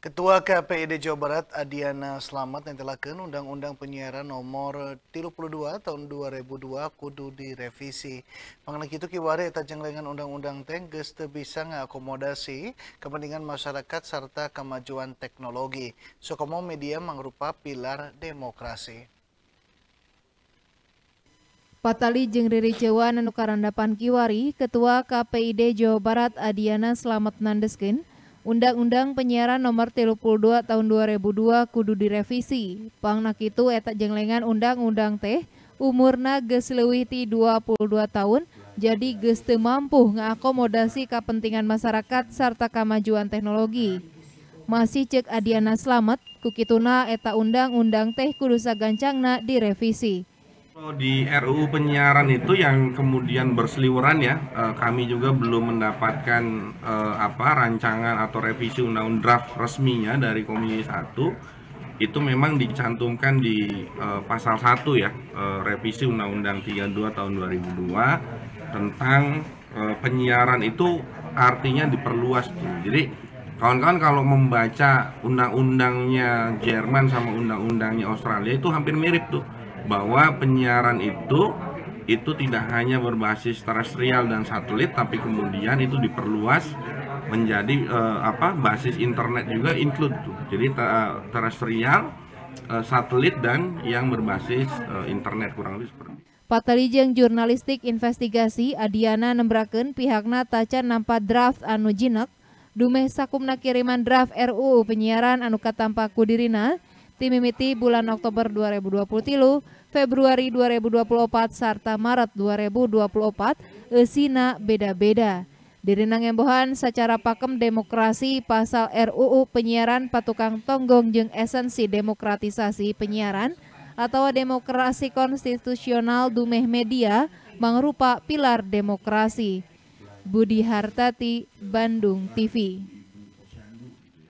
Ketua KPID Jawa Barat Adiana Slamet nentelakeun Undang-Undang Penyiaran Nomor 32 Tahun 2002 kudu direvisi. Mengenai kitu kiwari eta jenglengan undang-undang teh geus teu bisa ngakomodasi kepentingan masyarakat serta kemajuan teknologi. Sokomo media mangrupa pilar demokrasi. Patali jeung Riri Cewa anu karandapan kiwari, Ketua KPID Jawa Barat Adiana Slamet nandeskeun Undang-undang penyiaran nomor 32 tahun 2002 kudu direvisi. Pangnak itu eta jenglengan undang-undang teh umurna geus leuwih 22 tahun jadi geus teu mampu ngakomodasi kepentingan masyarakat serta kemajuan teknologi. Masih cek Adiana Slamet, kukituna eta undang-undang teh kudu sagancangna direvisi. Di RUU penyiaran itu yang kemudian berseliweran ya, eh, kami juga belum mendapatkan eh, apa rancangan atau revisi undang-undang draft resminya dari Komisi 1 itu memang dicantumkan di eh, pasal 1 ya, revisi undang-undang 32 tahun 2002 tentang penyiaran itu artinya diperluas Jadi kawan-kawan kalau membaca undang-undangnya Jerman sama undang-undangnya Australia itu hampir mirip tuh bahwa penyiaran itu itu tidak hanya berbasis terestrial dan satelit tapi kemudian itu diperluas menjadi uh, apa basis internet juga include tuh. Jadi terestrial, uh, eh, satelit dan yang berbasis uh, internet kurang lebih seperti itu. Patalijeng jurnalistik investigasi Adiana nembraken pihakna taca nampak draft anu jinak dumeh sakumna kiriman draft RUU penyiaran anu katampa kudirina Mimiti bulan Oktober 2020 Februari 2024 serta Maret 2024 esina beda-beda. Diri embohan secara pakem demokrasi pasal RUU penyiaran patukang tonggong jeng esensi demokratisasi penyiaran atau demokrasi konstitusional dumeh media mangrupa pilar demokrasi. Budi Hartati, Bandung TV.